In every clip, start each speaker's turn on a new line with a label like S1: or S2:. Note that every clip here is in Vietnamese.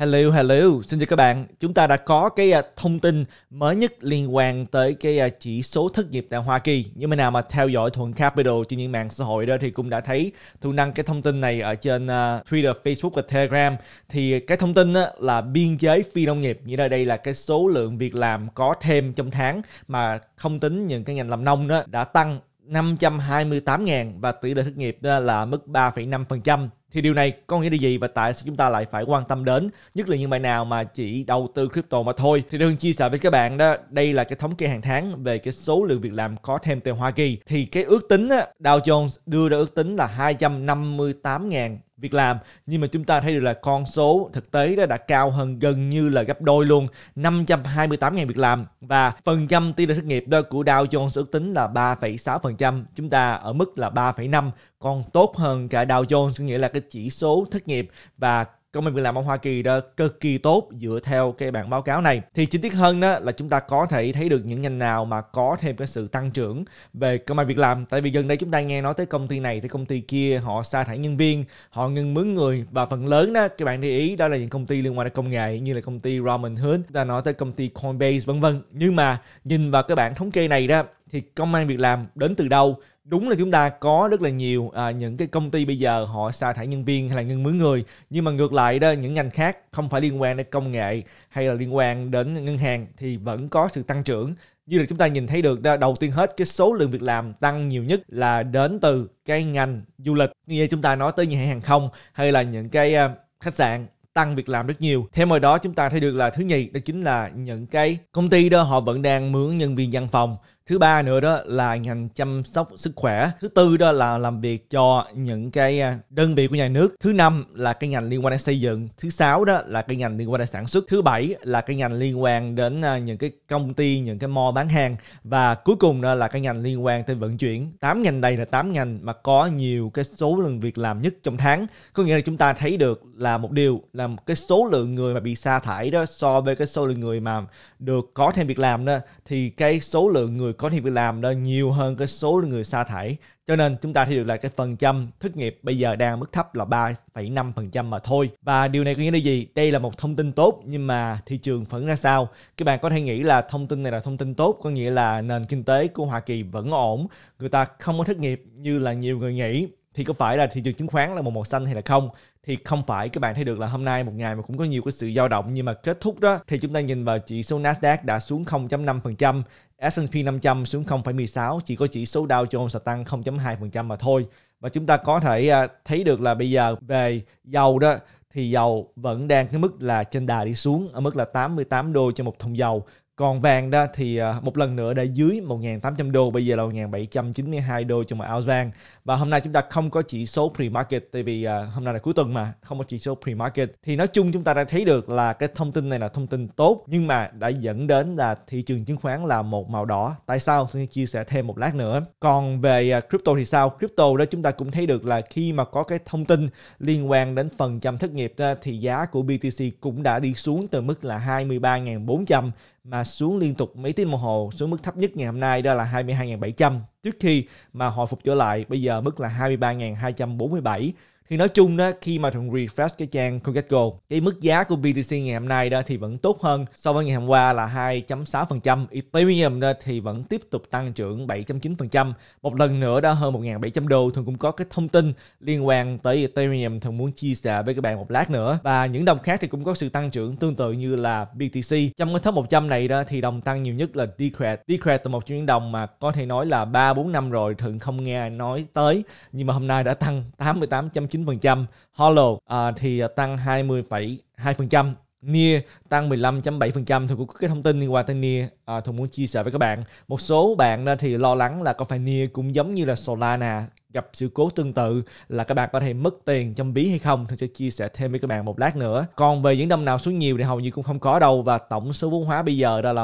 S1: Hello, hello, xin chào các bạn. Chúng ta đã có cái à, thông tin mới nhất liên quan tới cái à, chỉ số thất nghiệp tại Hoa Kỳ. Như mà nào mà theo dõi Thuận Capital trên những mạng xã hội đó thì cũng đã thấy Thu Năng cái thông tin này ở trên à, Twitter, Facebook và Telegram. Thì cái thông tin là biên giới phi nông nghiệp, nghĩa là đây là cái số lượng việc làm có thêm trong tháng mà không tính những cái ngành làm nông đó đã tăng 528.000 và tỷ lệ thất nghiệp là mức 3,5%. Thì điều này có nghĩa là gì và tại sao chúng ta lại phải quan tâm đến, nhất là những bạn nào mà chỉ đầu tư crypto mà thôi. Thì Đương chia sẻ với các bạn đó, đây là cái thống kê hàng tháng về cái số lượng việc làm có thêm tại Hoa Kỳ. Thì cái ước tính á, Dow Jones đưa ra ước tính là 258.000 việc làm nhưng mà chúng ta thấy được là con số thực tế đã, đã cao hơn gần như là gấp đôi luôn 528.000 việc làm và phần trăm tỷ lệ thất nghiệp đó của Dow Jones ước tính là 3,6% chúng ta ở mức là 3,5 còn tốt hơn cả Dow Jones nghĩa là cái chỉ số thất nghiệp và công an việc làm ở Hoa Kỳ đã cực kỳ tốt dựa theo cái bản báo cáo này. Thì chi tiết hơn đó là chúng ta có thể thấy được những ngành nào mà có thêm cái sự tăng trưởng về công an việc làm. Tại vì gần đây chúng ta nghe nói tới công ty này, tới công ty kia, họ sa thải nhân viên, họ ngừng mướn người và phần lớn đó các bạn để ý đó là những công ty liên quan đến công nghệ như là công ty Robinhood, ta nói tới công ty Coinbase vân vân. Nhưng mà nhìn vào cái bản thống kê này đó thì công an việc làm đến từ đâu đúng là chúng ta có rất là nhiều à, những cái công ty bây giờ họ sa thải nhân viên hay là ngưng mướn người nhưng mà ngược lại đó những ngành khác không phải liên quan đến công nghệ hay là liên quan đến ngân hàng thì vẫn có sự tăng trưởng như là chúng ta nhìn thấy được đầu tiên hết cái số lượng việc làm tăng nhiều nhất là đến từ cái ngành du lịch như chúng ta nói tới những hãng hàng không hay là những cái uh, khách sạn tăng việc làm rất nhiều. Theo vào đó chúng ta thấy được là thứ nhì đó chính là những cái công ty đó họ vẫn đang mướn nhân viên văn phòng thứ ba nữa đó là ngành chăm sóc sức khỏe thứ tư đó là làm việc cho những cái à, đơn vị của nhà nước thứ năm là cái ngành liên quan đến xây dựng thứ sáu đó là cái ngành liên quan đến sản xuất thứ bảy là cái ngành liên quan đến à, những cái công ty những cái mall bán hàng và cuối cùng đó là cái ngành liên quan tới vận chuyển tám ngành đây là tám ngành mà có nhiều cái số lượng việc làm nhất trong tháng có nghĩa là chúng ta thấy được là một điều là một cái số lượng người mà bị sa thải đó so với cái số lượng người mà được có thêm việc làm đó thì cái số lượng người có thể việc làm đó nhiều hơn cái số người sa thải. Cho nên chúng ta thấy được là cái phần trăm thất nghiệp bây giờ đang mức thấp là 3,5% mà thôi. Và điều này có nghĩa là gì? Đây là một thông tin tốt nhưng mà thị trường vẫn ra sao? Các bạn có thể nghĩ là thông tin này là thông tin tốt có nghĩa là nền kinh tế của Hoa Kỳ vẫn ổn, người ta không có thất nghiệp như là nhiều người nghĩ thì có phải là thị trường chứng khoán là một màu xanh hay là không thì không phải các bạn thấy được là hôm nay một ngày mà cũng có nhiều cái sự dao động nhưng mà kết thúc đó thì chúng ta nhìn vào chỉ số Nasdaq đã xuống 0.5%, S&P 500 xuống 0,16, chỉ có chỉ số Dow Jones tăng 0.2% mà thôi. Và chúng ta có thể à, thấy được là bây giờ về dầu đó thì dầu vẫn đang cái mức là trên đà đi xuống ở mức là 88 đô cho một thùng dầu. Còn vàng đó thì à, một lần nữa đã dưới 1.800 đô, bây giờ là 1.792 đô cho một ounce vàng và hôm nay chúng ta không có chỉ số pre-market tại vì à, hôm nay là cuối tuần mà không có chỉ số pre-market thì nói chung chúng ta đã thấy được là cái thông tin này là thông tin tốt nhưng mà đã dẫn đến là thị trường chứng khoán là một màu đỏ tại sao tôi sẽ chia sẻ thêm một lát nữa còn về à, crypto thì sao crypto đó chúng ta cũng thấy được là khi mà có cái thông tin liên quan đến phần trăm thất nghiệp đó, thì giá của BTC cũng đã đi xuống từ mức là 23.400 mà xuống liên tục mấy tiếng đồng hồ xuống mức thấp nhất ngày hôm nay đó là 22.700 trước khi mà hồi phục trở lại bây giờ mức là 23.247 thì nói chung đó khi mà thường refresh cái trang CoinGecko cái mức giá của BTC ngày hôm nay đó thì vẫn tốt hơn so với ngày hôm qua là 2.6% Ethereum đó thì vẫn tiếp tục tăng trưởng 7.9% một lần nữa đó hơn 1.700 đô thường cũng có cái thông tin liên quan tới Ethereum thường muốn chia sẻ với các bạn một lát nữa và những đồng khác thì cũng có sự tăng trưởng tương tự như là BTC trong cái top 100 này đó thì đồng tăng nhiều nhất là Decred Decred là một trong đồng mà có thể nói là 3 4 năm rồi thường không nghe nói tới nhưng mà hôm nay đã tăng 88.9 9%, Hollow uh, thì tăng 20,2%, Near tăng 15,7%. thì cũng có cái thông tin liên quan tới Near à, Thuận muốn chia sẻ với các bạn một số bạn thì lo lắng là có phải Near cũng giống như là Solana gặp sự cố tương tự là các bạn có thể mất tiền trong ví hay không tôi sẽ chia sẻ thêm với các bạn một lát nữa còn về những năm nào xuống nhiều thì hầu như cũng không có đâu và tổng số vốn hóa bây giờ đó là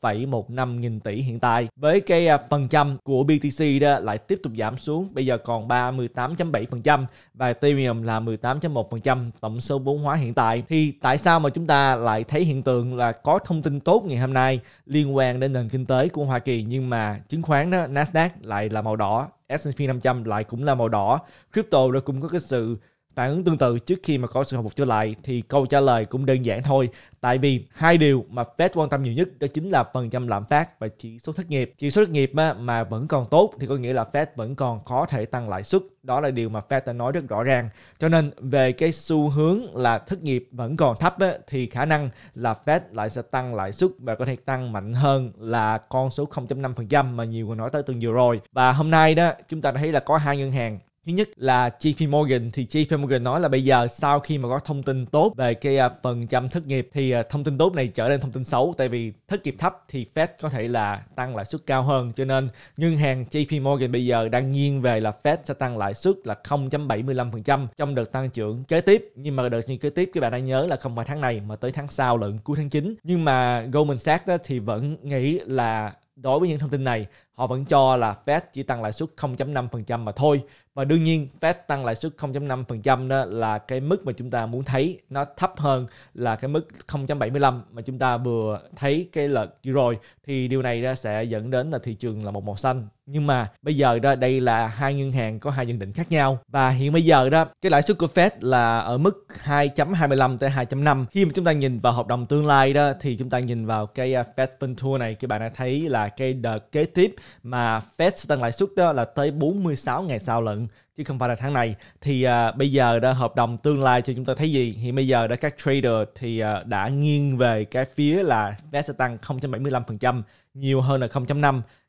S1: 1,15 nghìn tỷ hiện tại với cái à, phần trăm của BTC đó lại tiếp tục giảm xuống bây giờ còn 38.7% và Ethereum là 18.1% tổng số vốn hóa hiện tại thì tại sao mà chúng ta lại thấy hiện tượng là có thông tin tốt ngày hôm nay liên quan đến nền kinh tế của Hoa Kỳ nhưng mà chứng khoán đó Nasdaq lại là màu đỏ S&P 500 lại cũng là màu đỏ. Crypto nó cũng có cái sự Phản ứng tương tự trước khi mà có sự hồi phục trở lại thì câu trả lời cũng đơn giản thôi. Tại vì hai điều mà Fed quan tâm nhiều nhất đó chính là phần trăm lạm phát và chỉ số thất nghiệp. Chỉ số thất nghiệp mà, mà vẫn còn tốt thì có nghĩa là Fed vẫn còn có thể tăng lãi suất. Đó là điều mà Fed đã nói rất rõ ràng. Cho nên về cái xu hướng là thất nghiệp vẫn còn thấp á, thì khả năng là Fed lại sẽ tăng lãi suất và có thể tăng mạnh hơn là con số 0.5% mà nhiều người nói tới tuần vừa rồi. Và hôm nay đó chúng ta thấy là có hai ngân hàng Thứ nhất là JP Morgan thì JP Morgan nói là bây giờ sau khi mà có thông tin tốt về cái à, phần trăm thất nghiệp thì à, thông tin tốt này trở nên thông tin xấu tại vì thất nghiệp thấp thì Fed có thể là tăng lãi suất cao hơn cho nên ngân hàng JP Morgan bây giờ đang nghiêng về là Fed sẽ tăng lãi suất là 0.75% trong đợt tăng trưởng kế tiếp nhưng mà đợt tăng kế tiếp các bạn hãy nhớ là không phải tháng này mà tới tháng sau lận cuối tháng 9 nhưng mà Goldman Sachs thì vẫn nghĩ là đối với những thông tin này họ vẫn cho là Fed chỉ tăng lãi suất 0.5% mà thôi. Và đương nhiên Fed tăng lãi suất 0.5% đó là cái mức mà chúng ta muốn thấy nó thấp hơn là cái mức 0.75 mà chúng ta vừa thấy cái lợt vừa rồi thì điều này đó sẽ dẫn đến là thị trường là một màu xanh. Nhưng mà bây giờ đó đây là hai ngân hàng có hai nhận định khác nhau và hiện bây giờ đó cái lãi suất của Fed là ở mức 2.25 tới 2.5. Khi mà chúng ta nhìn vào hợp đồng tương lai đó thì chúng ta nhìn vào cái à, Fed Fund Tour này các bạn đã thấy là cái đợt kế tiếp mà Fed sẽ tăng lãi suất đó là tới 46 ngày sau lận chứ không phải là tháng này thì uh, bây giờ đã hợp đồng tương lai cho chúng ta thấy gì thì bây giờ đã các trader thì uh, đã nghiêng về cái phía là Fed sẽ tăng 0.75% nhiều hơn là 0.5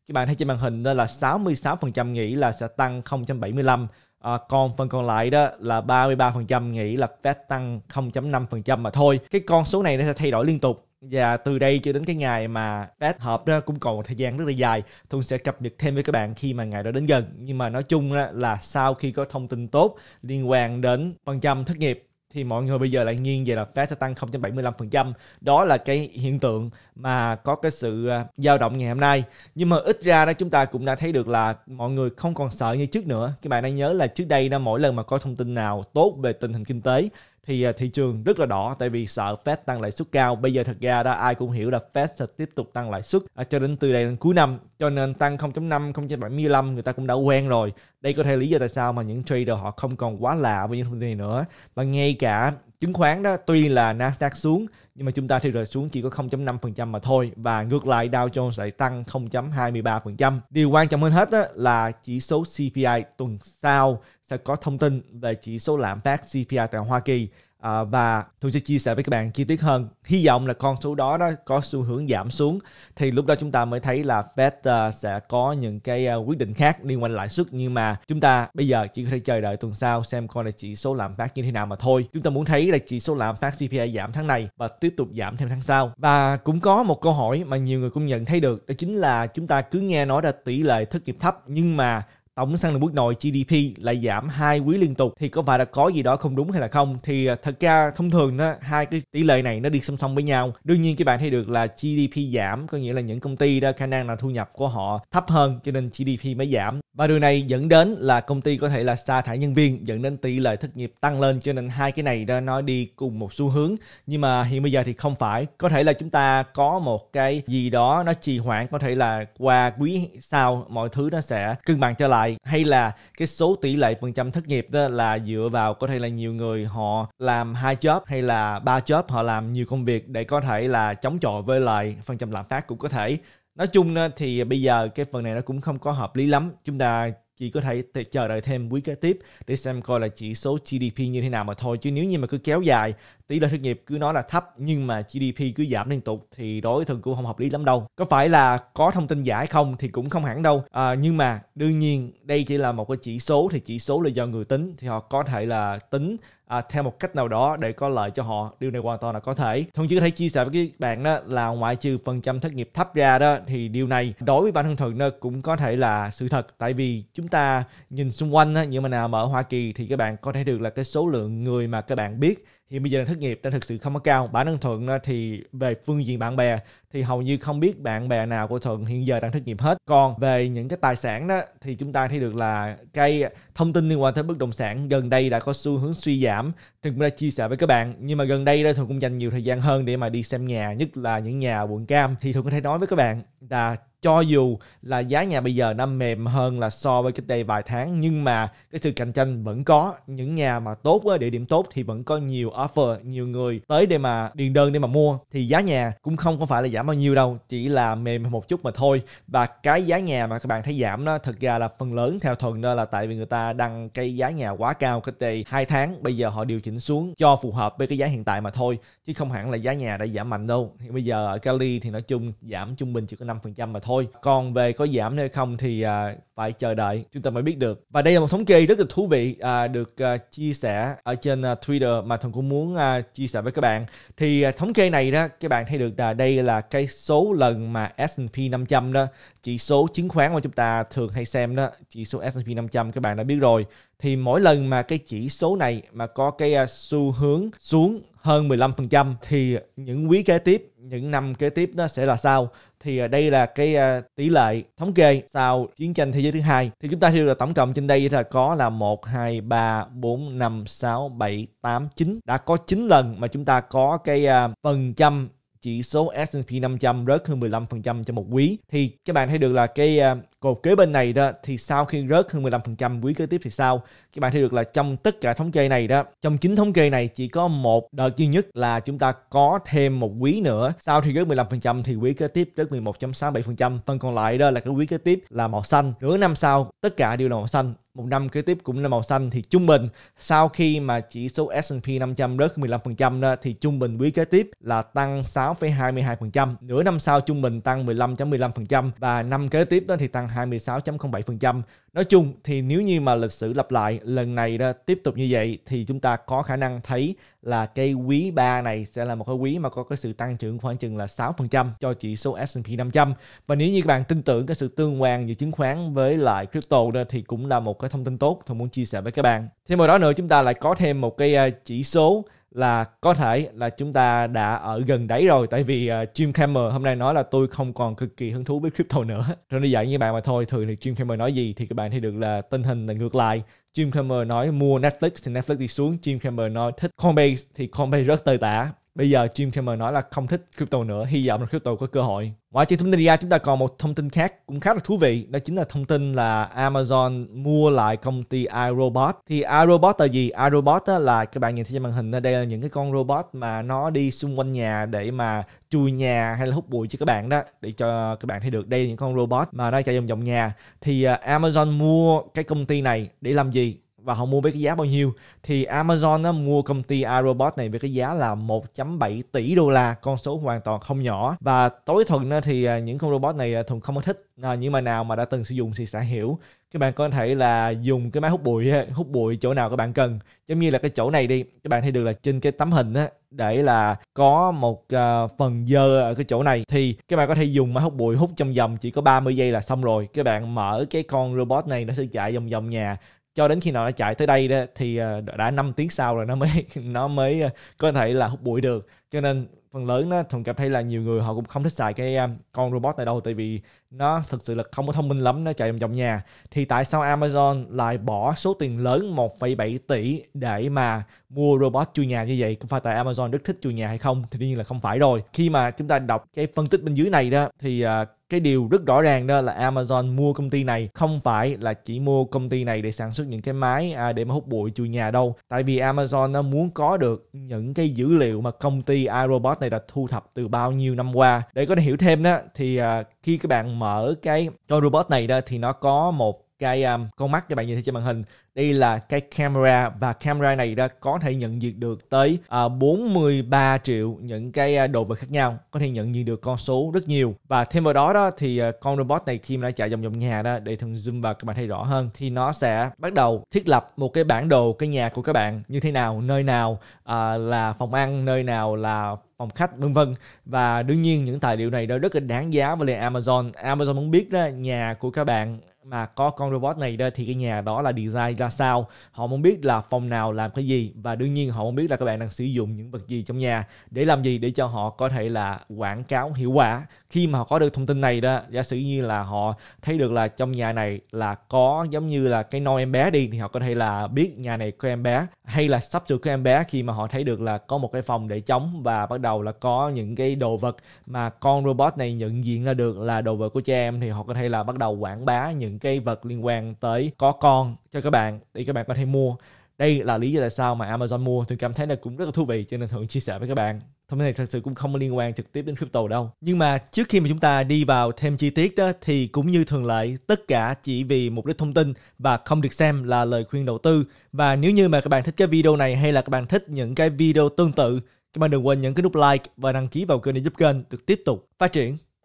S1: các bạn thấy trên màn hình đó là 66% nghĩ là sẽ tăng 0.75 À, còn phần còn lại đó là 33% nghĩ là Fed tăng 0.5% mà thôi. Cái con số này nó sẽ thay đổi liên tục và từ đây cho đến cái ngày mà phát họp đó cũng còn một thời gian rất là dài Thuận sẽ cập nhật thêm với các bạn khi mà ngày đó đến gần nhưng mà nói chung là sau khi có thông tin tốt liên quan đến phần trăm thất nghiệp thì mọi người bây giờ lại nghiêng về là Fed sẽ tăng 0.75%. Đó là cái hiện tượng mà có cái sự à, dao động ngày hôm nay. Nhưng mà ít ra đó chúng ta cũng đã thấy được là mọi người không còn sợ như trước nữa. Các bạn đang nhớ là trước đây đó mỗi lần mà có thông tin nào tốt về tình hình kinh tế thì à, thị trường rất là đỏ tại vì sợ Fed tăng lãi suất cao. Bây giờ thật ra đó ai cũng hiểu là Fed sẽ tiếp tục tăng lãi suất à, cho đến từ đây đến cuối năm cho nên tăng 0.5, 0.75 người ta cũng đã quen rồi. Đây có thể lý do tại sao mà những trader họ không còn quá lạ với những thông tin này nữa. Và ngay cả chứng khoán đó tuy là Nasdaq xuống nhưng mà chúng ta thì rời xuống chỉ có 0.5% mà thôi và ngược lại Dow Jones lại tăng 0.23%. Điều quan trọng hơn hết đó là chỉ số CPI tuần sau sẽ có thông tin về chỉ số lạm phát CPI tại Hoa Kỳ à, và tôi sẽ chia sẻ với các bạn chi tiết hơn. Hy vọng là con số đó đó có xu hướng giảm xuống thì lúc đó chúng ta mới thấy là Fed uh, sẽ có những cái uh, quyết định khác liên quan lãi suất nhưng mà chúng ta bây giờ chỉ có thể chờ đợi tuần sau xem coi là chỉ số lạm phát như thế nào mà thôi. Chúng ta muốn thấy là chỉ số lạm phát CPI giảm tháng này và tiếp tục giảm thêm tháng sau. Và cũng có một câu hỏi mà nhiều người cũng nhận thấy được đó chính là chúng ta cứ nghe nói là tỷ lệ thất nghiệp thấp nhưng mà tổng sản lượng quốc nội GDP lại giảm hai quý liên tục thì có phải là có gì đó không đúng hay là không thì à, thật ra thông thường đó hai cái tỷ lệ này nó đi song song với nhau đương nhiên các bạn thấy được là GDP giảm có nghĩa là những công ty đó khả năng là thu nhập của họ thấp hơn cho nên GDP mới giảm và điều này dẫn đến là công ty có thể là sa thải nhân viên dẫn đến tỷ lệ thất nghiệp tăng lên cho nên hai cái này đó nó đi cùng một xu hướng nhưng mà hiện bây giờ thì không phải có thể là chúng ta có một cái gì đó nó trì hoãn có thể là qua quý sau mọi thứ nó sẽ cân bằng trở lại lại hay là cái số tỷ lệ phần trăm thất nghiệp đó là dựa vào có thể là nhiều người họ làm hai job hay là ba job họ làm nhiều công việc để có thể là chống chọi với lại phần trăm lạm phát cũng có thể nói chung thì bây giờ cái phần này nó cũng không có hợp lý lắm chúng ta chỉ có thể chờ đợi thêm quý kế tiếp để xem coi là chỉ số GDP như thế nào mà thôi chứ nếu như mà cứ kéo dài tỷ lệ thất nghiệp cứ nói là thấp nhưng mà GDP cứ giảm liên tục thì đối thường cũng không hợp lý lắm đâu có phải là có thông tin giả hay không thì cũng không hẳn đâu à, nhưng mà đương nhiên đây chỉ là một cái chỉ số thì chỉ số là do người tính thì họ có thể là tính à, theo một cách nào đó để có lợi cho họ điều này hoàn toàn là có thể thông chứ có thể chia sẻ với các bạn đó là ngoại trừ phần trăm thất nghiệp thấp ra đó thì điều này đối với bản thân thường nó cũng có thể là sự thật tại vì chúng ta nhìn xung quanh á, như mà nào mà ở Hoa Kỳ thì các bạn có thể được là cái số lượng người mà các bạn biết hiện bây giờ đang thất nghiệp đang thực sự không có cao bản thân thuận ờ, thì về phương diện bạn bè thì hầu như không biết bạn bè nào của thuận hiện giờ đang thất nghiệp hết còn về những cái tài sản đó thì chúng ta thấy được là cái thông tin liên quan tới bất động sản gần đây đã có xu hướng suy giảm thuận cũng đã chia sẻ với các bạn nhưng mà gần đây đó thuận cũng dành nhiều thời gian hơn để mà đi xem nhà nhất là những nhà quận cam thì thuận có thể nói với các bạn là cho dù là giá nhà bây giờ nó mềm hơn là so với cách đây vài tháng nhưng mà cái sự cạnh tranh vẫn có những nhà mà tốt với địa điểm tốt thì vẫn có nhiều offer nhiều người tới để mà điền đơn để mà mua thì giá nhà cũng không có phải là giảm bao nhiêu đâu chỉ là mềm một chút mà thôi và cái giá nhà mà các bạn thấy giảm đó thật ra là phần lớn theo thuần đó là tại vì người ta đăng cái giá nhà quá cao cách đây hai tháng bây giờ họ điều chỉnh xuống cho phù hợp với cái giá hiện tại mà thôi chứ không hẳn là giá nhà đã giảm mạnh đâu thì bây giờ ở Cali thì nói chung giảm trung bình chỉ có 5% mà thôi thôi còn về có giảm hay không thì à, phải chờ đợi chúng ta mới biết được và đây là một thống kê rất là thú vị à, được à, chia sẻ ở trên à, Twitter mà thằng cũng muốn à, chia sẻ với các bạn thì à, thống kê này đó các bạn thấy được là đây là cái số lần mà S&P 500 đó chỉ số chứng khoán mà chúng ta thường hay xem đó chỉ số S&P 500 các bạn đã biết rồi thì mỗi lần mà cái chỉ số này mà có cái à, xu hướng xuống hơn 15% thì những quý kế tiếp, những năm kế tiếp nó sẽ là sao? thì à, đây là cái à, tỷ lệ thống kê sau chiến tranh thế giới thứ hai thì chúng ta thấy là tổng cộng trên đây là có là một hai ba bốn năm sáu bảy tám chín đã có 9 lần mà chúng ta có cái à, phần trăm chỉ số S&P 500 rớt hơn 15% trong một quý thì các bạn thấy được là cái cột kế bên này đó thì sau khi rớt hơn 15% quý kế tiếp thì sao các bạn thấy được là trong tất cả thống kê này đó trong chín thống kê này chỉ có một đợt duy nhất là chúng ta có thêm một quý nữa sau thì rớt 15% thì quý kế tiếp rớt 11.67% phần còn lại đó là cái quý kế tiếp là màu xanh nửa năm sau tất cả đều là màu xanh một năm kế tiếp cũng là màu xanh thì trung bình sau khi mà chỉ số S&P 500 rớt 15% đó, thì trung bình quý kế tiếp là tăng 6,22%, nửa năm sau trung bình tăng 15.15% và năm kế tiếp đó thì tăng 26.07%. Nói chung thì nếu như mà lịch sử lặp lại lần này đó tiếp tục như vậy thì chúng ta có khả năng thấy là cái quý 3 này sẽ là một cái quý mà có cái sự tăng trưởng khoảng chừng là 6% cho chỉ số S&P 500. Và nếu như các bạn tin tưởng cái sự tương quan giữa chứng khoán với lại crypto đó thì cũng là một cái thông tin tốt tôi muốn chia sẻ với các bạn. Thêm vào đó nữa chúng ta lại có thêm một cái ờ, chỉ số là có thể là chúng ta đã ở gần đáy rồi tại vì uh, Jim Cramer hôm nay nói là tôi không còn cực kỳ hứng thú với crypto nữa Rồi nên dạy như bạn mà thôi thường thì Jim Cramer nói gì thì các bạn thấy được là tình hình là ngược lại Jim Cramer nói mua Netflix thì Netflix đi xuống Jim Cramer nói thích Coinbase thì Coinbase rất tơi tả Bây giờ Jim Cramer nói là không thích crypto nữa, hy vọng là crypto có cơ hội. Ngoài trên thông tin ra chúng ta còn một thông tin khác cũng khá là thú vị, đó chính là thông tin là Amazon mua lại công ty iRobot. Thì iRobot là gì? iRobot là các bạn nhìn thấy trên màn hình đây là những cái con robot mà nó đi xung quanh nhà để mà chui nhà hay là hút bụi cho các bạn đó để cho các bạn thấy được đây là những con robot mà nó chạy vòng vòng nhà thì à, Amazon mua cái công ty này để làm gì và họ mua với cái giá bao nhiêu thì Amazon nó mua công ty iRobot này với cái giá là 1.7 tỷ đô la con số hoàn toàn không nhỏ và tối thuần thì à, những con robot này à, thuần không có thích à, nhưng mà nào mà đã từng sử dụng thì sẽ hiểu các bạn có thể là dùng cái máy hút bụi hút bụi chỗ nào các bạn cần giống như là cái chỗ này đi các bạn thấy được là trên cái tấm hình á để là có một uh, phần dơ ở cái chỗ này thì các bạn có thể dùng máy hút bụi hút trong vòng chỉ có 30 giây là xong rồi các bạn mở cái con robot này nó sẽ chạy vòng vòng nhà cho đến khi nào nó chạy tới đây đó, thì ờ, đã 5 tiếng sau rồi nó mới nó mới ờ, có thể là hút bụi được cho nên phần lớn nó thường cảm thấy là nhiều người họ cũng không thích xài cái con robot này đâu tại vì nó thực sự là không có thông minh lắm nó chạy vòng vòng nhà thì tại sao Amazon lại bỏ số tiền lớn 1,7 tỷ để mà mua robot chui nhà như vậy có phải tại Amazon rất thích chui nhà hay không thì đương nhiên là không phải rồi khi mà chúng ta đọc cái phân tích bên dưới này đó thì à, cái điều rất rõ ràng đó là Amazon mua công ty này không phải là chỉ mua công ty này để sản xuất những cái máy à, để mà hút bụi chui nhà đâu tại vì Amazon nó muốn có được những cái dữ liệu mà công ty iRobot này đã thu thập từ bao nhiêu năm qua để có thể hiểu thêm đó thì à, khi các bạn mở mở cái con robot này ra thì nó có một cái um, con mắt các bạn nhìn thấy trên màn hình đây là cái camera và camera này đã có thể nhận diện được tới uh, à, 43 triệu những cái uh, đồ vật khác nhau có thể nhận diện được con số rất nhiều và thêm vào đó đó thì uh, con robot này khi mà đã chạy vòng vòng nhà đó để thường zoom vào các bạn thấy rõ hơn thì nó sẽ bắt đầu thiết lập một cái bản đồ cái nhà của các bạn như thế nào nơi nào uh, là phòng ăn nơi nào là phòng khách vân vân và đương nhiên những tài liệu này đó rất là đáng giá với lại Amazon Amazon muốn biết đó nhà của các bạn mà có con robot này đó thì cái nhà đó là design ra sao họ muốn biết là phòng nào làm cái gì và đương nhiên họ muốn biết là các bạn đang sử dụng những vật gì trong nhà để làm gì để cho họ có thể là quảng cáo hiệu quả khi mà họ có được thông tin này đó giả sử như là họ thấy được là trong nhà này là có giống như là cái nôi em bé đi thì họ có thể là biết nhà này có em bé hay là sắp sửa của em bé khi mà họ thấy được là có một cái phòng để chống và bắt đầu là có những cái đồ vật mà con robot này nhận diện ra được là đồ vật của cha em thì họ có thể là bắt đầu quảng bá những cái vật liên quan tới có con cho các bạn để các bạn có thể mua đây là lý do tại sao mà Amazon mua thường cảm thấy là cũng rất là thú vị cho nên thường chia sẻ với các bạn thông tin này thật sự cũng không liên quan trực tiếp đến crypto đâu nhưng mà trước khi mà chúng ta đi vào thêm chi tiết đó thì cũng như thường lệ tất cả chỉ vì mục đích thông tin và không được xem là lời khuyên đầu tư và nếu như mà các bạn thích cái video này hay là các bạn thích những cái video tương tự các bạn đừng quên nhấn cái nút like và đăng ký vào kênh để giúp kênh được tiếp tục phát triển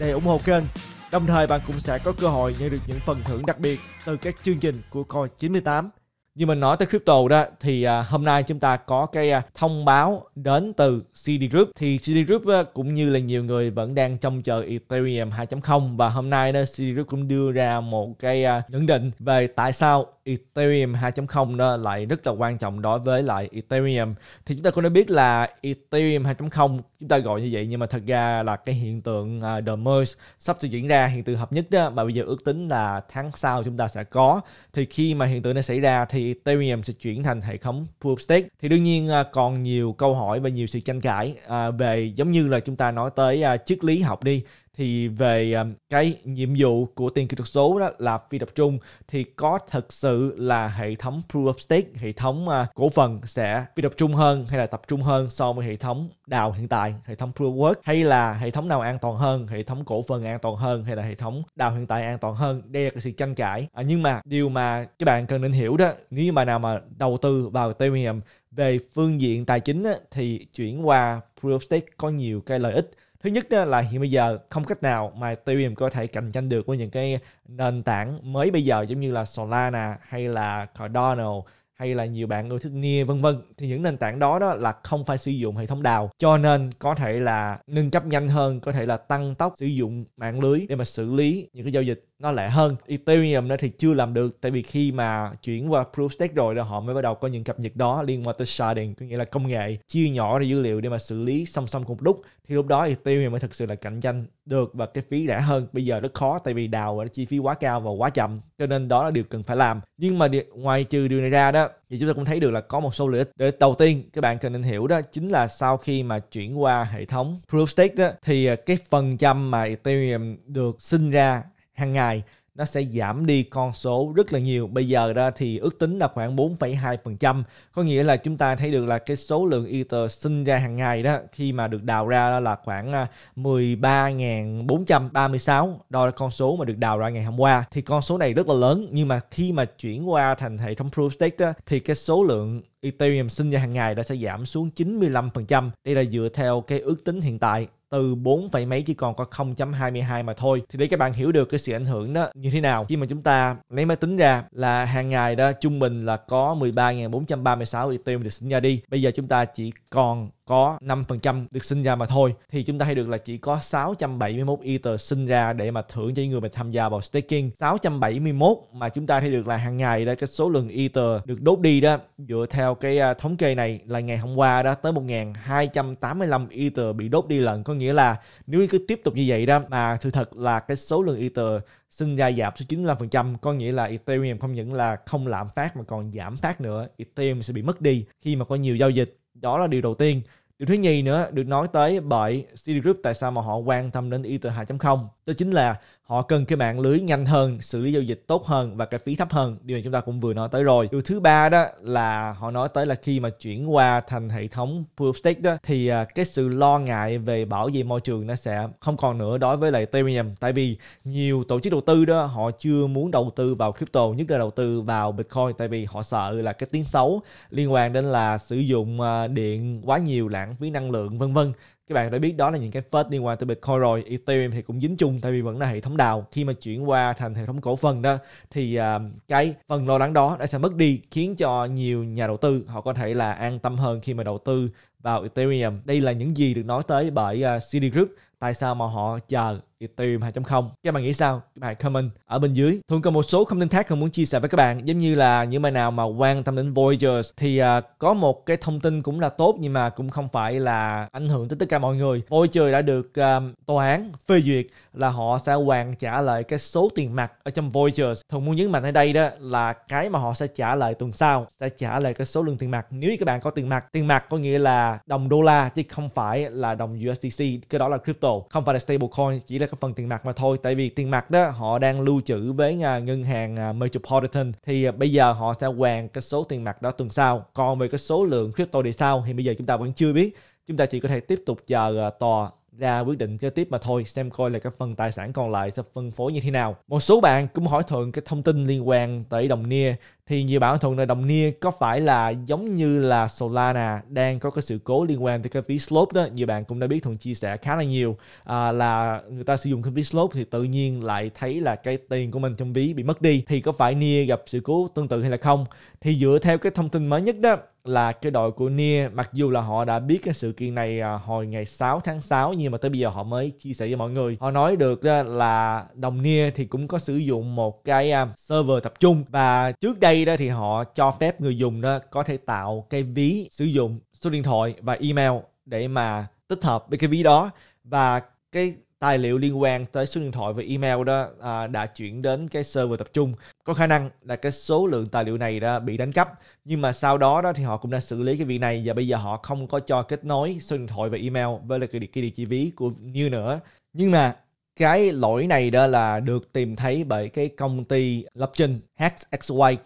S1: để ủng hộ kênh. Đồng thời bạn cũng sẽ có cơ hội nhận được những phần thưởng đặc biệt từ các chương trình của Coin 98. Như mình nói tới crypto đó thì à, hôm nay chúng ta có cái à, thông báo đến từ CD Group thì CD Group à, cũng như là nhiều người vẫn đang trông chờ Ethereum 2.0 và hôm nay đó CD Group cũng đưa ra một cái nhận định về tại sao Ethereum 2.0 đó lại rất là quan trọng đối với lại Ethereum thì chúng ta cũng đã biết là Ethereum 2.0 chúng ta gọi như vậy nhưng mà thật ra là cái hiện tượng uh, the merge sắp sẽ diễn ra hiện tượng hợp nhất đó mà bây giờ ước tính là tháng sau chúng ta sẽ có thì khi mà hiện tượng này xảy ra thì Ethereum sẽ chuyển thành hệ thống proof of stake thì đương nhiên uh, còn nhiều câu hỏi và nhiều sự tranh cãi uh, về giống như là chúng ta nói tới uh, triết lý học đi thì về um, cái nhiệm vụ của tiền kỹ thuật số đó là phi tập trung thì có thật sự là hệ thống proof of stake hệ thống uh, cổ phần sẽ phi tập trung hơn hay là tập trung hơn so với hệ thống đào hiện tại hệ thống proof of work hay là hệ thống nào an toàn hơn hệ thống cổ phần an toàn hơn hay là hệ thống đào hiện tại an toàn hơn đây là cái sự tranh cãi à, nhưng mà điều mà các bạn cần nên hiểu đó nếu mà nào mà đầu tư vào Ethereum về phương diện tài chính á, thì chuyển qua proof of stake có nhiều cái lợi ích thứ nhất là hiện bây giờ không cách nào mà Ethereum có thể cạnh tranh được với những cái nền tảng mới bây giờ giống như là Solana hay là Cardano hay là nhiều bạn yêu thích Nia vân vân thì những nền tảng đó đó là không phải sử dụng hệ thống đào cho nên có thể là nâng cấp nhanh hơn có thể là tăng tốc sử dụng mạng lưới để mà xử lý những cái giao dịch nó lẻ hơn Ethereum thì chưa làm được tại vì khi mà chuyển qua Proof Stake rồi là họ mới bắt đầu có những cập nhật đó liên quan tới sharding có nghĩa là công nghệ chia nhỏ ra dữ liệu để mà xử lý song song cùng lúc thì lúc đó Ethereum mới thực sự là cạnh tranh được và cái phí rẻ hơn bây giờ rất khó tại vì đào chi phí quá cao và quá chậm cho nên đó là điều cần phải làm nhưng mà điều, ngoài trừ điều này ra đó thì chúng ta cũng thấy được là có một số lợi ích để đầu tiên các bạn cần nên hiểu đó chính là sau khi mà chuyển qua hệ thống Proof Stake đó thì cái phần trăm mà Ethereum được sinh ra hàng ngày nó sẽ giảm đi con số rất là nhiều. Bây giờ ra thì ước tính là khoảng 4,2%. Có nghĩa là chúng ta thấy được là cái số lượng Ether sinh ra hàng ngày đó khi mà được đào ra là khoảng 13.436. Đó là con số mà được đào ra ngày hôm qua. Thì con số này rất là lớn nhưng mà khi mà chuyển qua thành hệ thống Proof Stake đó, thì cái số lượng Ethereum sinh ra hàng ngày đã sẽ giảm xuống 95%. Đây là dựa theo cái ước tính hiện tại từ 4 phẩy mấy chỉ còn có 0.22 mà thôi thì để các bạn hiểu được cái sự ảnh hưởng đó như thế nào khi mà chúng ta lấy máy tính ra là hàng ngày đó trung bình là có 13.436 Ethereum được sinh ra đi bây giờ chúng ta chỉ còn có 5% được sinh ra mà thôi thì chúng ta thấy được là chỉ có 671 Ether sinh ra để mà thưởng cho những người mà tham gia vào staking 671 mà chúng ta thấy được là hàng ngày đó cái số lượng Ether được đốt đi đó dựa theo cái à, thống kê này là ngày hôm qua đó tới 1.285 Ether bị đốt đi lần có nghĩa là nếu cứ tiếp tục như vậy đó mà sự thật là cái số lượng Ether sinh ra giảm xuống 95% có nghĩa là Ethereum không những là không lạm phát mà còn giảm phát nữa Ethereum sẽ bị mất đi khi mà có nhiều giao dịch đó là điều đầu tiên Điều thứ nhì nữa được nói tới bởi Citigroup tại sao mà họ quan tâm đến Ether 2.0 đó chính là họ cần cái mạng lưới nhanh hơn xử lý giao dịch tốt hơn và cái phí thấp hơn điều này chúng ta cũng vừa nói tới rồi điều thứ ba đó là họ nói tới là khi mà chuyển qua thành hệ thống proof of stake đó thì à, cái sự lo ngại về bảo vệ môi trường nó sẽ không còn nữa đối với lại Ethereum tại vì nhiều tổ chức đầu tư đó họ chưa muốn đầu tư vào crypto nhất là đầu tư vào Bitcoin tại vì họ sợ là cái tiếng xấu liên quan đến là sử dụng à, điện quá nhiều lãng phí năng lượng vân vân các bạn đã biết đó là những cái phết liên quan tới Bitcoin rồi Ethereum thì cũng dính chung tại vì vẫn là hệ thống đào khi mà chuyển qua thành hệ thống cổ phần đó thì uh, cái phần lo lắng đó đã sẽ mất đi khiến cho nhiều nhà đầu tư họ có thể là an tâm hơn khi mà đầu tư vào Ethereum đây là những gì được nói tới bởi uh, à, group tại sao mà họ chờ Ethereum 2.0. Các bạn nghĩ sao? Các comment ở bên dưới. Thường còn một số không tin khác không muốn chia sẻ với các bạn, giống như là những bài nào mà quan tâm đến Voyagers thì uh, có một cái thông tin cũng là tốt nhưng mà cũng không phải là ảnh hưởng tới tất cả mọi người. Voyager đã được um, tòa án phê duyệt là họ sẽ hoàn trả lại cái số tiền mặt ở trong Voyagers. Thường muốn nhấn mạnh ở đây đó là cái mà họ sẽ trả lại tuần sau, sẽ trả lại cái số lượng tiền mặt. Nếu như các bạn có tiền mặt, tiền mặt có nghĩa là đồng đô la chứ không phải là đồng USDC, cái đó là crypto, không phải là stablecoin, chỉ là là cái phần tiền mặt mà thôi tại vì tiền mặt đó họ đang lưu trữ với à, ngân hàng à, Metropolitan thì à, bây giờ họ sẽ hoàn cái số tiền mặt đó tuần sau còn về cái số lượng crypto thì sau thì bây giờ chúng ta vẫn chưa biết chúng ta chỉ có thể tiếp tục chờ tòa ra quyết định kế tiếp mà thôi xem coi là cái phần tài sản còn lại sẽ phân phối như thế nào một số bạn cũng hỏi thuận cái thông tin liên quan tới đồng nia thì nhiều bạn thuận là đồng nia có phải là giống như là Solana đang có cái sự cố liên quan tới cái phí slot đó nhiều bạn cũng đã biết thuận chia sẻ khá là nhiều à, là người ta sử dụng cái phí slot thì tự nhiên lại thấy là cái tiền của mình trong ví bị mất đi thì có phải nia gặp sự cố tương tự hay là không thì dựa theo cái thông tin mới nhất đó là cái đội của Nia mặc dù là họ đã biết cái sự kiện này à, hồi ngày 6 tháng 6 nhưng mà tới bây giờ họ mới chia sẻ với mọi người. Họ nói được à, là đồng Nia thì cũng có sử dụng một cái à, server tập trung và trước đây đó thì họ cho phép người dùng đó có thể tạo cái ví sử dụng số điện thoại và email để mà tích hợp với cái ví đó và cái tài liệu liên quan tới số điện thoại và email đó à, đã chuyển đến cái server tập trung có khả năng là cái số lượng tài liệu này đã bị đánh cắp nhưng mà sau đó đó thì họ cũng đã xử lý cái việc này và bây giờ họ không có cho kết nối số điện thoại và email với lại cái địa, cái địa chỉ ví của như nữa nhưng mà cái lỗi này đó là được tìm thấy bởi cái công ty lập trình hexxyk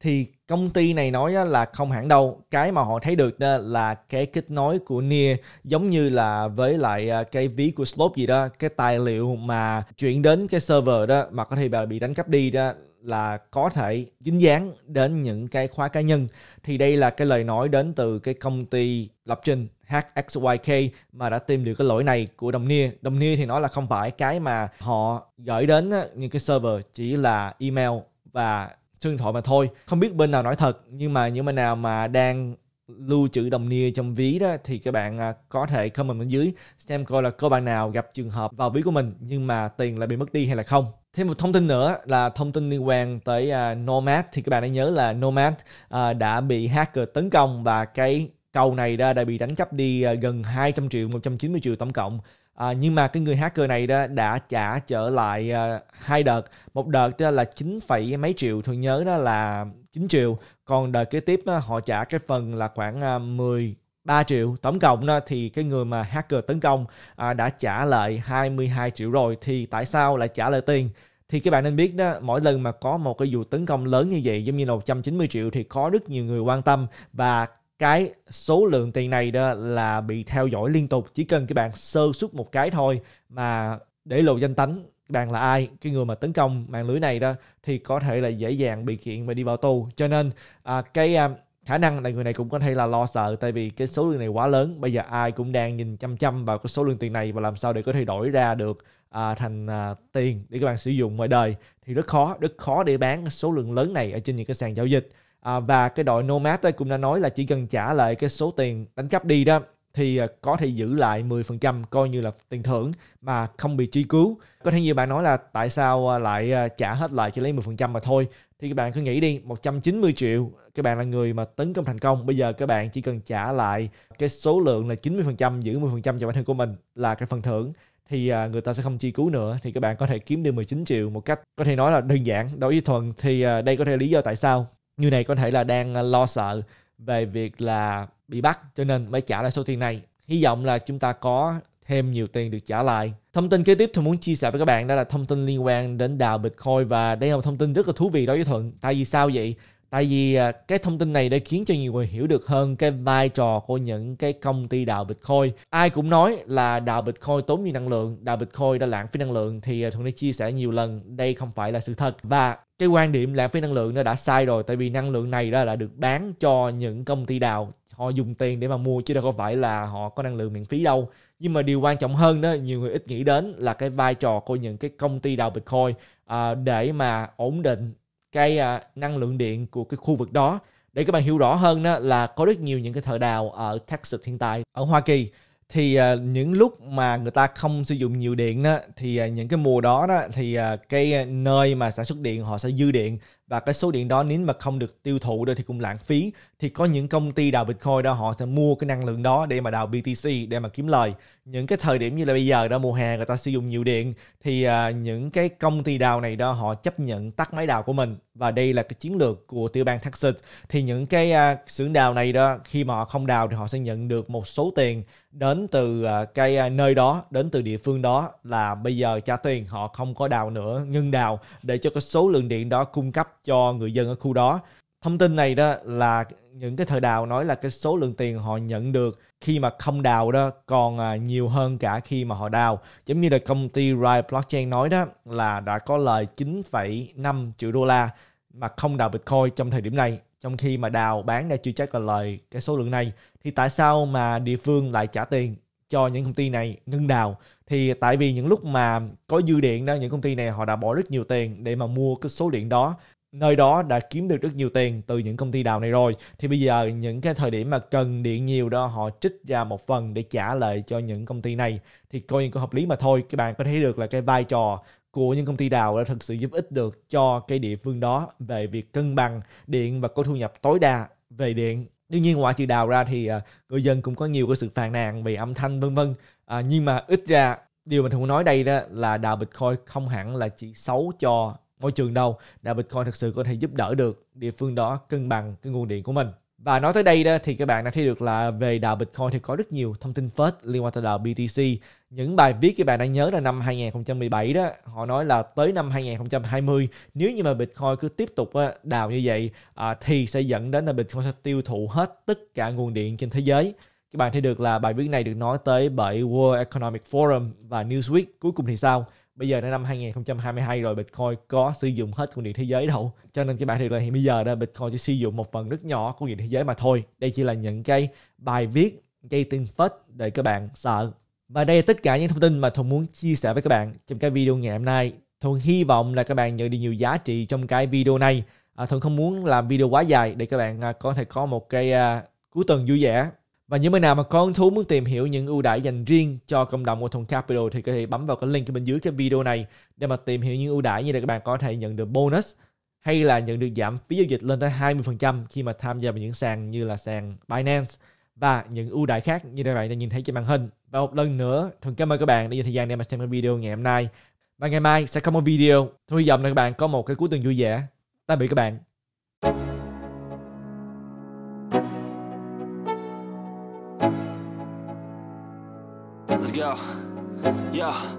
S1: thì công ty này nói là không hẳn đâu cái mà họ thấy được là cái kết nối của Nia giống như là với lại à, cái ví của Slope gì đó cái tài liệu mà chuyển đến cái server đó mà có thể bị đánh cắp đi đó là có thể dính dáng đến những cái khóa cá nhân thì đây là cái lời nói đến từ cái công ty lập trình HXYK mà đã tìm được cái lỗi này của đồng nia đồng nia thì nói là không phải cái mà họ gửi đến những cái server chỉ là email và số điện thoại mà thôi không biết bên nào nói thật nhưng mà những bên nào mà đang lưu trữ đồng nia trong ví đó thì các bạn à, có thể comment bên dưới xem coi là có bạn nào gặp trường hợp vào ví của mình nhưng mà tiền lại bị mất đi hay là không thêm một thông tin nữa là thông tin liên quan tới uh, Nomad thì các bạn hãy nhớ là Nomad uh, đã bị hacker tấn công và cái cầu này đã, đã bị đánh cắp đi gần 200 triệu 190 triệu tổng cộng À, nhưng mà cái người hacker này đó đã trả trở lại uh, hai đợt một đợt đó là 9, mấy triệu thường nhớ đó là 9 triệu còn đợt kế tiếp đó, họ trả cái phần là khoảng uh, 10 3 triệu tổng cộng đó, thì cái người mà hacker tấn công à, đã trả lại 22 triệu rồi thì tại sao lại trả lại tiền thì các bạn nên biết đó mỗi lần mà có một cái vụ tấn công lớn như vậy giống như là 190 triệu thì có rất nhiều người quan tâm và cái số lượng tiền này đó là bị theo dõi liên tục chỉ cần các bạn sơ xuất một cái thôi mà để lộ danh tánh bạn là ai cái người mà tấn công mạng lưới này đó thì có thể là dễ dàng bị kiện và đi vào tù cho nên à, cái à, khả năng là người này cũng có thể là lo sợ tại vì cái số lượng này quá lớn bây giờ ai cũng đang nhìn chăm chăm vào cái số lượng tiền này và làm sao để có thể đổi ra được à, thành à, tiền để các bạn sử dụng ngoài đời thì rất khó rất khó để bán số lượng lớn này ở trên những cái sàn giao dịch à, và cái đội Nomad ấy cũng đã nói là chỉ cần trả lại cái số tiền đánh cắp đi đó thì à, có thể giữ lại 10% coi như là tiền thưởng mà không bị truy cứu. Có thể nhiều bạn nói là tại sao à, lại à, trả hết lại chỉ lấy 10% mà thôi. Thì các bạn cứ nghĩ đi, 190 triệu các bạn là người mà tấn công thành công. Bây giờ các bạn chỉ cần trả lại cái số lượng là 90% giữ 10% cho bản thân của mình là cái phần thưởng thì người ta sẽ không chi cứu nữa thì các bạn có thể kiếm được 19 triệu một cách có thể nói là đơn giản đối với thuần thì đây có thể lý do tại sao người này có thể là đang à, lo sợ về việc là bị bắt cho nên mới trả lại số tiền này hy vọng là chúng ta có thêm nhiều tiền được trả lại thông tin kế tiếp tôi muốn chia sẻ với các bạn đó là thông tin liên quan đến đào bitcoin và đây là một thông tin rất là thú vị đối với thuận tại vì sao vậy tại vì à, cái thông tin này đã khiến cho nhiều người hiểu được hơn cái vai trò của những cái công ty đào Bitcoin. Ai cũng nói là đào Bitcoin tốn nhiều năng lượng, đào Bitcoin đã lãng phí năng lượng thì à, Thuận đã chia sẻ nhiều lần, đây không phải là sự thật. Và cái quan điểm lãng phí năng lượng nó đã sai rồi tại vì năng lượng này đó là được bán cho những công ty đào họ dùng tiền để mà mua chứ đâu có phải là họ có năng lượng miễn phí đâu nhưng mà điều quan trọng hơn đó nhiều người ít nghĩ đến là cái vai trò của những cái công ty đào bitcoin à, để mà ổn định cái à, năng lượng điện của cái khu vực đó để các bạn hiểu rõ hơn đó là có rất nhiều những cái thợ đào ở Texas hiện tại ở Hoa Kỳ thì à, những lúc mà người ta không sử dụng nhiều điện đó thì à, những cái mùa đó đó thì à, cái à, nơi mà sản xuất điện họ sẽ dư điện và cái số điện đó nếu mà không được tiêu thụ được thì cũng lãng phí thì có những công ty đào Bitcoin đó họ sẽ mua cái năng lượng đó để mà đào BTC để mà kiếm lời những cái thời điểm như là bây giờ đó mùa hè người ta sử dụng nhiều điện thì uh, những cái công ty đào này đó họ chấp nhận tắt máy đào của mình và đây là cái chiến lược của tiểu bang Texas thì những cái uh, xưởng đào này đó khi mà họ không đào thì họ sẽ nhận được một số tiền đến từ à, cái à, nơi đó đến từ địa phương đó là bây giờ trả tiền họ không có đào nữa ngưng đào để cho cái số lượng điện đó cung cấp cho người dân ở khu đó thông tin này đó là những cái thợ đào nói là cái số lượng tiền họ nhận được khi mà không đào đó còn à, nhiều hơn cả khi mà họ đào giống như là công ty Ride Blockchain nói đó là đã có lời 9,5 triệu đô la mà không đào Bitcoin trong thời điểm này trong khi mà đào bán đã chưa chắc còn lời cái số lượng này thì tại sao mà địa phương lại trả tiền cho những công ty này ngưng đào thì tại vì những lúc mà có dư điện đó những công ty này họ đã bỏ rất nhiều tiền để mà mua cái số điện đó nơi đó đã kiếm được rất nhiều tiền từ những công ty đào này rồi thì bây giờ những cái thời điểm mà cần điện nhiều đó họ trích ra một phần để trả lại cho những công ty này thì coi như có hợp lý mà thôi các bạn có thấy được là cái vai trò của những công ty đào đã thực sự giúp ích được cho cái địa phương đó về việc cân bằng điện và có thu nhập tối đa về điện đương nhiên ngoại trừ đào ra thì uh, người dân cũng có nhiều cái sự phàn nàn về âm thanh vân vân uh, nhưng mà ít ra điều mình thường nói đây đó là đào bitcoin không hẳn là chỉ xấu cho môi trường đâu đào bitcoin thực sự có thể giúp đỡ được địa phương đó cân bằng cái nguồn điện của mình và nói tới đây đó thì các bạn đã thấy được là về đào Bitcoin thì có rất nhiều thông tin phết liên quan tới đào BTC những bài viết các bạn đang nhớ là năm 2017 đó họ nói là tới năm 2020 nếu như mà Bitcoin cứ tiếp tục đào như vậy à, thì sẽ dẫn đến là Bitcoin sẽ tiêu thụ hết tất cả nguồn điện trên thế giới các bạn thấy được là bài viết này được nói tới bởi World Economic Forum và Newsweek cuối cùng thì sao bây giờ đã năm 2022 rồi Bitcoin có sử dụng hết nguồn điện thế giới đâu cho nên các bạn thấy được là hiện bây giờ đó Bitcoin chỉ sử dụng một phần rất nhỏ của nguồn điện thế giới mà thôi đây chỉ là những cái bài viết gây tin phết để các bạn sợ và đây là tất cả những thông tin mà Thuận muốn chia sẻ với các bạn trong cái video ngày hôm nay. Thuận hy vọng là các bạn nhận được nhiều giá trị trong cái video này. À, Thuận không muốn làm video quá dài để các bạn à, có thể có một cái à, cuối tuần vui vẻ. Và những bạn nào mà có hứng thú muốn tìm hiểu những ưu đãi dành riêng cho cộng đồng của Thuận Capital thì có thể bấm vào cái link bên dưới cái video này để mà tìm hiểu những ưu đãi như là các bạn có thể nhận được bonus hay là nhận được giảm phí giao dịch lên tới 20% khi mà tham gia vào những sàn như là sàn Binance và những ưu đãi khác như các bạn đang nhìn thấy trên màn hình. Và một lần nữa, Thuận cảm ơn các bạn đã dành thời gian để mà xem cái video ngày hôm nay. Và ngày mai sẽ có một video. Thuận hy vọng là các bạn có một cái cuối tuần vui vẻ. Tạm biệt các bạn. Let's go. Yeah.